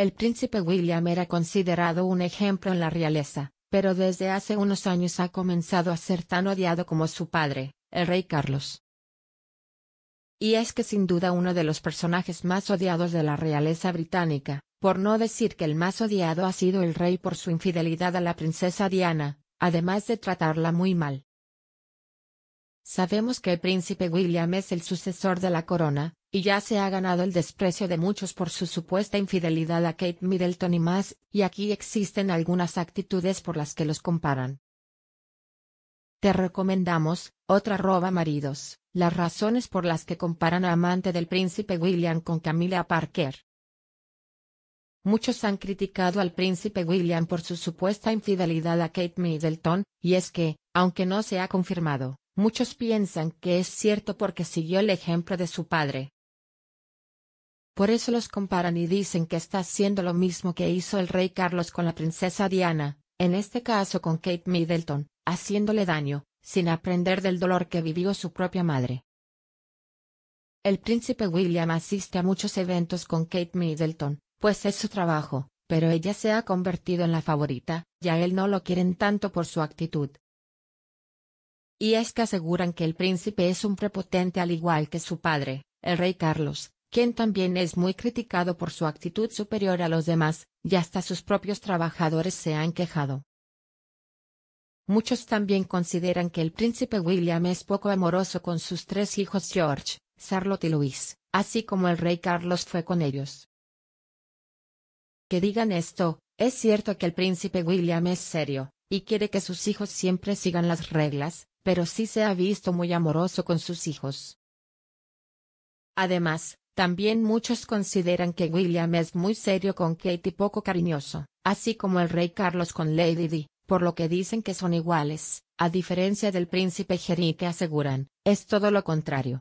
El príncipe William era considerado un ejemplo en la realeza, pero desde hace unos años ha comenzado a ser tan odiado como su padre, el rey Carlos. Y es que sin duda uno de los personajes más odiados de la realeza británica, por no decir que el más odiado ha sido el rey por su infidelidad a la princesa Diana, además de tratarla muy mal. Sabemos que el príncipe William es el sucesor de la corona, y ya se ha ganado el desprecio de muchos por su supuesta infidelidad a Kate Middleton y más, y aquí existen algunas actitudes por las que los comparan. Te recomendamos, otra roba maridos, las razones por las que comparan a amante del príncipe William con Camila Parker. Muchos han criticado al príncipe William por su supuesta infidelidad a Kate Middleton, y es que, aunque no se ha confirmado, muchos piensan que es cierto porque siguió el ejemplo de su padre, por eso los comparan y dicen que está haciendo lo mismo que hizo el rey Carlos con la princesa Diana, en este caso con Kate Middleton, haciéndole daño, sin aprender del dolor que vivió su propia madre. El príncipe William asiste a muchos eventos con Kate Middleton, pues es su trabajo, pero ella se ha convertido en la favorita, ya él no lo quieren tanto por su actitud. Y es que aseguran que el príncipe es un prepotente al igual que su padre, el rey Carlos, quien también es muy criticado por su actitud superior a los demás, y hasta sus propios trabajadores se han quejado. Muchos también consideran que el príncipe William es poco amoroso con sus tres hijos George, Charlotte y Luis, así como el rey Carlos fue con ellos. Que digan esto, es cierto que el príncipe William es serio, y quiere que sus hijos siempre sigan las reglas, pero sí se ha visto muy amoroso con sus hijos. Además, también muchos consideran que William es muy serio con Kate y poco cariñoso, así como el rey Carlos con Lady Di, por lo que dicen que son iguales, a diferencia del príncipe Harry que aseguran, es todo lo contrario.